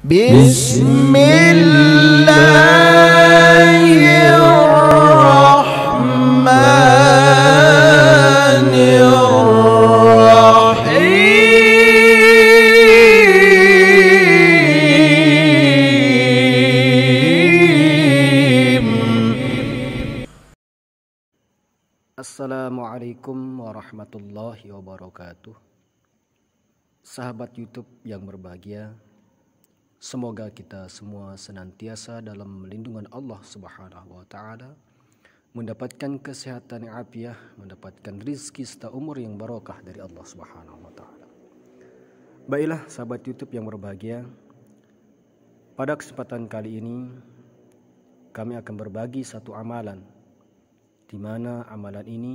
Assalamualaikum warahmatullahi wabarakatuh, sahabat YouTube yang berbahagia. Semoga kita semua senantiasa dalam lindungan Allah Subhanahu wa taala, mendapatkan kesehatan yang afiah, mendapatkan rizki serta umur yang barokah dari Allah Subhanahu wa taala. Baiklah sahabat YouTube yang berbahagia, pada kesempatan kali ini kami akan berbagi satu amalan di mana amalan ini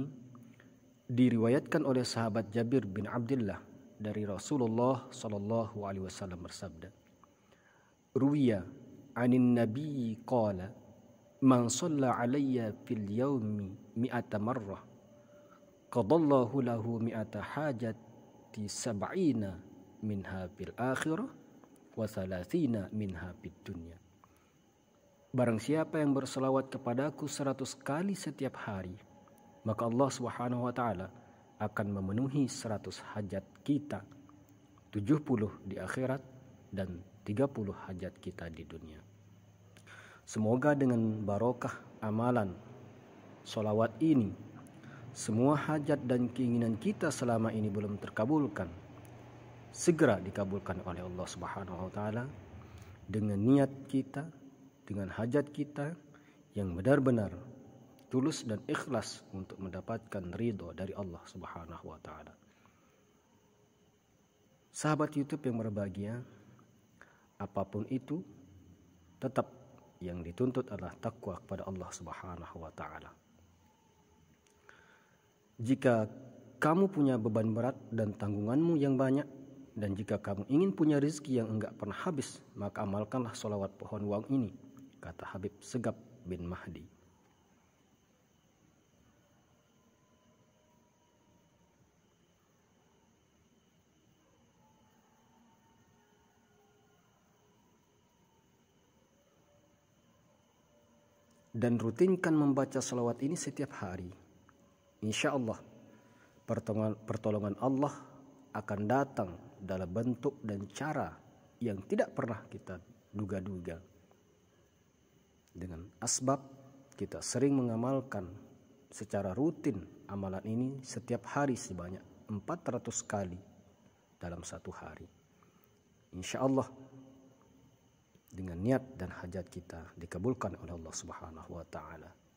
diriwayatkan oleh sahabat Jabir bin Abdullah dari Rasulullah Shallallahu alaihi wasallam bersabda, ruwiya anin nabi qala man صلى alayya fil اليوم mi'ata marrah qadallahu lahu mi'ata مئة sab'ina minha منها akhirah wa thalathina minha في dunya Barang siapa yang berselawat kepadaku seratus kali setiap hari, maka Allah Subhanahu wa taala akan memenuhi seratus hajat kita, tujuh puluh di akhirat dan 30 hajat kita di dunia. Semoga dengan barokah amalan solawat ini, semua hajat dan keinginan kita selama ini belum terkabulkan, segera dikabulkan oleh Allah Subhanahu wa taala dengan niat kita, dengan hajat kita yang benar-benar tulus dan ikhlas untuk mendapatkan ridho dari Allah Subhanahu wa taala. Sahabat YouTube yang berbahagia, apapun itu tetap yang dituntut adalah takwa kepada Allah Subhanahu wa taala. Jika kamu punya beban berat dan tanggunganmu yang banyak dan jika kamu ingin punya rezeki yang enggak pernah habis, maka amalkanlah solawat pohon wang ini, kata Habib Segap bin Mahdi. dan rutinkan membaca salawat ini setiap hari. Insya Allah, pertolongan, pertolongan Allah akan datang dalam bentuk dan cara yang tidak pernah kita duga-duga. Dengan asbab, kita sering mengamalkan secara rutin amalan ini setiap hari sebanyak 400 kali dalam satu hari. Insya Allah, dengan niat dan hajat kita dikabulkan oleh Allah Subhanahu wa taala.